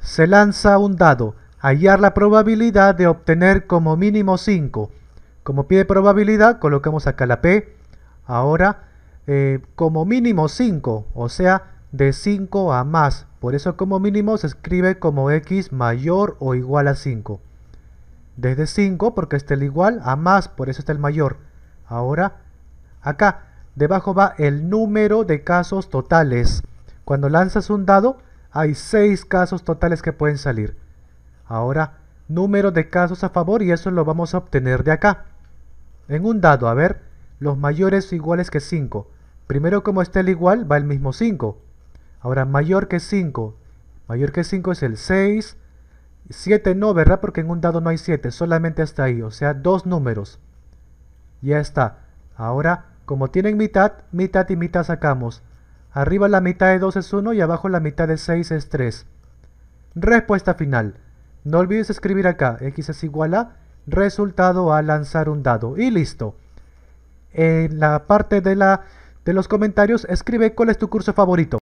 se lanza un dado, hallar la probabilidad de obtener como mínimo 5. Como pide probabilidad colocamos acá la P, ahora eh, como mínimo 5, o sea de 5 a más. Por eso como mínimo se escribe como X mayor o igual a 5. Desde 5 porque está el igual a más, por eso está el mayor. Ahora acá debajo va el número de casos totales. Cuando lanzas un dado hay seis casos totales que pueden salir. Ahora, número de casos a favor y eso lo vamos a obtener de acá. En un dado, a ver, los mayores iguales que 5. Primero como está el igual, va el mismo 5. Ahora, mayor que 5. Mayor que 5 es el 6. 7 no, ¿verdad? Porque en un dado no hay 7, solamente hasta ahí, o sea, dos números. Ya está. Ahora, como tienen mitad, mitad y mitad sacamos. Arriba la mitad de 2 es 1 y abajo la mitad de 6 es 3. Respuesta final. No olvides escribir acá, x es igual a resultado a lanzar un dado. Y listo. En la parte de, la, de los comentarios, escribe cuál es tu curso favorito.